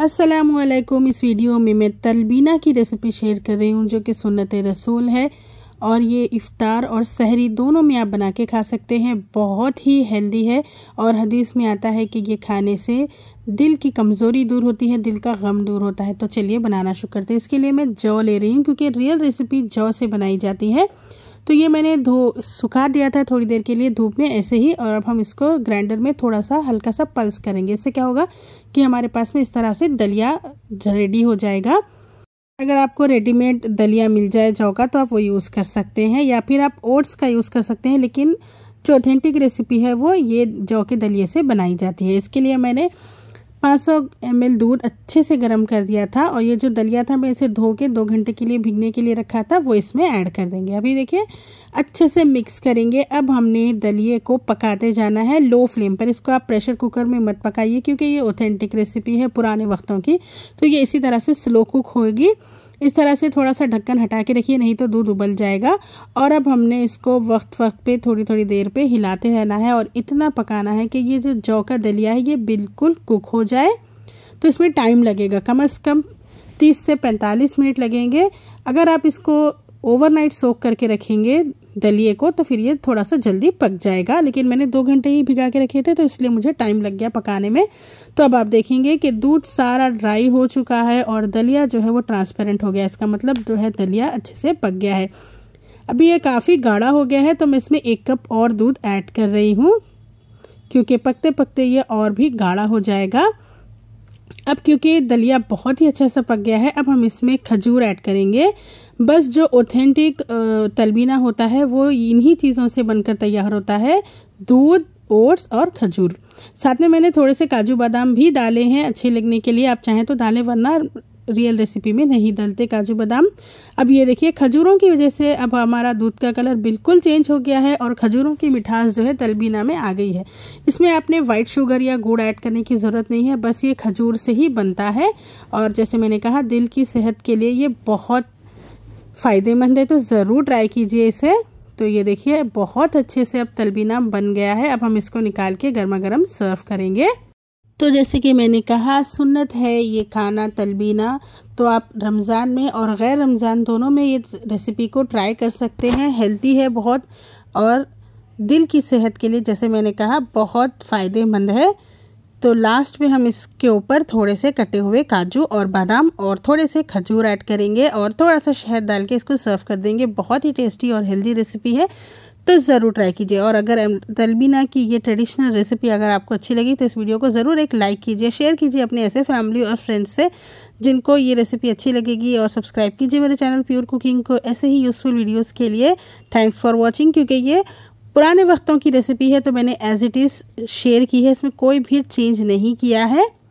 असलकुम इस वीडियो में मैं तलबीना की रेसिपी शेयर कर रही हूँ जो कि सुन्नत रसूल है और ये इफ़ार और सहरी दोनों में आप बना के खा सकते हैं बहुत ही हेल्दी है और हदीस में आता है कि ये खाने से दिल की कमज़ोरी दूर होती है दिल का गम दूर होता है तो चलिए बनाना शुरू करते हैं इसके लिए मैं जौ ले रही हूँ क्योंकि रियल रेसिपी जौ से बनाई जाती है तो ये मैंने धो सुखा दिया था थोड़ी देर के लिए धूप में ऐसे ही और अब हम इसको ग्राइंडर में थोड़ा सा हल्का सा पल्स करेंगे इससे क्या होगा कि हमारे पास में इस तरह से दलिया रेडी हो जाएगा अगर आपको रेडीमेड दलिया मिल जाए जाओगा तो आप वो यूज़ कर सकते हैं या फिर आप ओट्स का यूज़ कर सकते हैं लेकिन जो ऑथेंटिक रेसिपी है वो ये जौ के दलिए से बनाई जाती है इसके लिए मैंने 500 एम दूध अच्छे से गर्म कर दिया था और ये जो दलिया था मैं इसे धो के दो घंटे के लिए भिगने के लिए रखा था वो इसमें ऐड कर देंगे अभी देखिए अच्छे से मिक्स करेंगे अब हमने दलिए को पकाते जाना है लो फ्लेम पर इसको आप प्रेशर कुकर में मत पकाइए क्योंकि ये ऑथेंटिक रेसिपी है पुराने वक्तों की तो ये इसी तरह से स्लो कुक होगी इस तरह से थोड़ा सा ढक्कन हटा के रखिए नहीं तो दूध उबल जाएगा और अब हमने इसको वक्त वक्त पे थोड़ी थोड़ी देर पे हिलाते रहना है और इतना पकाना है कि ये जो जौ का दलिया है ये बिल्कुल कुक हो जाए तो इसमें टाइम लगेगा कम अज़ कम तीस से पैंतालीस मिनट लगेंगे अगर आप इसको ओवरनाइट सोख करके रखेंगे दलिए को तो फिर ये थोड़ा सा जल्दी पक जाएगा लेकिन मैंने दो घंटे ही भिगा के रखे थे तो इसलिए मुझे टाइम लग गया पकाने में तो अब आप देखेंगे कि दूध सारा ड्राई हो चुका है और दलिया जो है वो ट्रांसपेरेंट हो गया इसका मतलब जो है दलिया अच्छे से पक गया है अभी ये काफ़ी गाढ़ा हो गया है तो मैं इसमें एक कप और दूध ऐड कर रही हूँ क्योंकि पकते पकते ये और भी गाढ़ा हो जाएगा अब क्योंकि दलिया बहुत ही अच्छा सा पक गया है अब हम इसमें खजूर ऐड करेंगे बस जो ऑथेंटिक तलबीना होता है वो इन्हीं चीज़ों से बनकर तैयार होता है दूध ओट्स और खजूर साथ में मैंने थोड़े से काजू बादाम भी डाले हैं अच्छे लगने के लिए आप चाहें तो डालें वरना रियल रेसिपी में नहीं डलते काजू बादाम अब ये देखिए खजूरों की वजह से अब हमारा दूध का कलर बिल्कुल चेंज हो गया है और खजूरों की मिठास जो है तलबीना में आ गई है इसमें आपने वाइट शुगर या गुड़ ऐड करने की ज़रूरत नहीं है बस ये खजूर से ही बनता है और जैसे मैंने कहा दिल की सेहत के लिए ये बहुत फ़ायदेमंद है तो ज़रूर ट्राई कीजिए इसे तो ये देखिए बहुत अच्छे से अब तलबीना बन गया है अब हम इसको निकाल के गर्मा गर्म सर्व करेंगे तो जैसे कि मैंने कहा सुन्नत है ये खाना तलबीना तो आप रमज़ान में और गैर रमज़ान दोनों में ये रेसिपी को ट्राई कर सकते हैं हेल्दी है बहुत और दिल की सेहत के लिए जैसे मैंने कहा बहुत फ़ायदेमंद है तो लास्ट में हम इसके ऊपर थोड़े से कटे हुए काजू और बादाम और थोड़े से खजूर ऐड करेंगे और थोड़ा सा शहद डाल के इसको सर्व कर देंगे बहुत ही टेस्टी और हेल्दी रेसिपी है तो ज़रूर ट्राई कीजिए और अगर तलबीना की ये ट्रेडिशनल रेसिपी अगर आपको अच्छी लगी तो इस वीडियो को ज़रूर एक लाइक कीजिए शेयर कीजिए अपने ऐसे फैमिली और फ्रेंड्स से जिनको ये रेसिपी अच्छी लगेगी और सब्सक्राइब कीजिए मेरे चैनल प्योर कुकिंग को ऐसे ही यूज़फुल वीडियोज़ के लिए थैंक्स फॉर वॉचिंग क्योंकि ये पुराने वक्तों की रेसिपी है तो मैंने एज़ इट इज़ शेयर की है इसमें कोई भी चेंज नहीं किया है